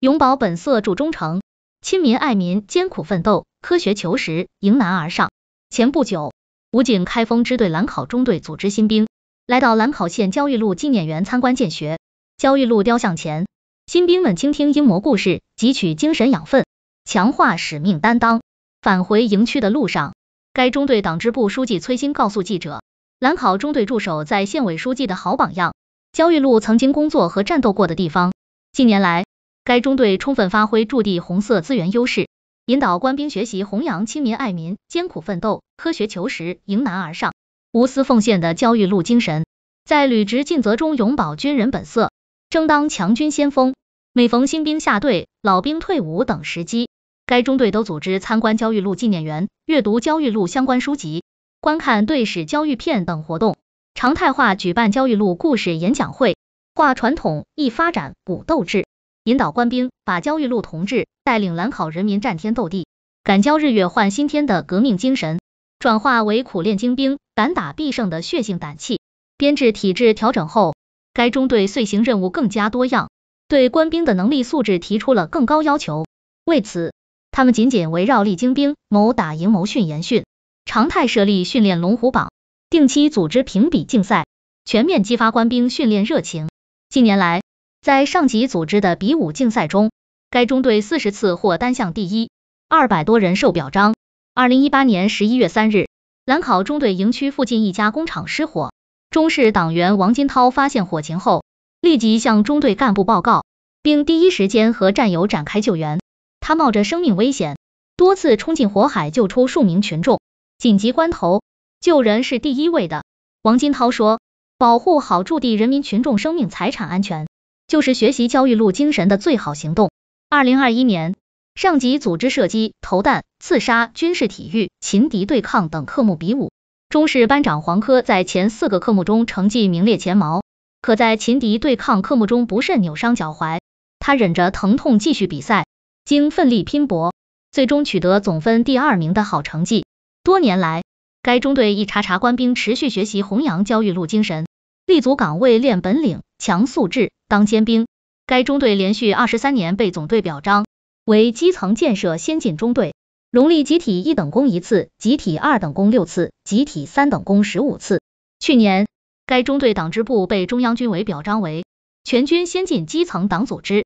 永葆本色铸忠诚，亲民爱民艰苦奋斗，科学求实迎难而上。前不久，武警开封支队兰考中队组织新兵来到兰考县焦裕禄纪念园参观建学。焦裕禄雕像前，新兵们倾听英模故事，汲取精神养分，强化使命担当。返回营区的路上，该中队党支部书记崔鑫告诉记者：“兰考中队驻守在县委书记的好榜样焦裕禄曾经工作和战斗过的地方，近年来。”该中队充分发挥驻地红色资源优势，引导官兵学习、弘扬亲民爱民、艰苦奋斗、科学求实、迎难而上、无私奉献的焦裕禄精神，在履职尽责中永葆军人本色，争当强军先锋。每逢新兵下队、老兵退伍等时机，该中队都组织参观焦裕禄纪念园、阅读焦裕禄相关书籍、观看队史焦裕片等活动，常态化举办焦裕禄故事演讲会，化传统、易发展、鼓斗志。引导官兵把焦裕禄同志带领兰考人民战天斗地、敢教日月换新天的革命精神，转化为苦练精兵、敢打必胜的血性胆气。编制体制调整后，该中队遂行任务更加多样，对官兵的能力素质提出了更高要求。为此，他们紧紧围绕立精兵、谋打赢、谋训严训，常态设立训练龙虎榜，定期组织评比竞赛，全面激发官兵训练热情。近年来，在上级组织的比武竞赛中，该中队四十次获单项第一，二百多人受表彰。二零一八年十一月三日，兰考中队营区附近一家工厂失火，中市党员王金涛发现火情后，立即向中队干部报告，并第一时间和战友展开救援。他冒着生命危险，多次冲进火海救出数名群众。紧急关头，救人是第一位的。王金涛说：“保护好驻地人民群众生命财产安全。”就是学习焦裕禄精神的最好行动。二零二一年，上级组织射击、投弹、刺杀、军事体育、擒敌对抗等科目比武，中士班长黄科在前四个科目中成绩名列前茅，可在擒敌对抗科目中不慎扭伤脚踝，他忍着疼痛继续比赛，经奋力拼搏，最终取得总分第二名的好成绩。多年来，该中队一茬茬官兵持续学习、弘扬焦裕禄精神。立足岗位练本领、强素质、当尖兵。该中队连续二十三年被总队表彰为基层建设先进中队，荣立集体一等功一次，集体二等功六次，集体三等功十五次。去年，该中队党支部被中央军委表彰为全军先进基层党组织。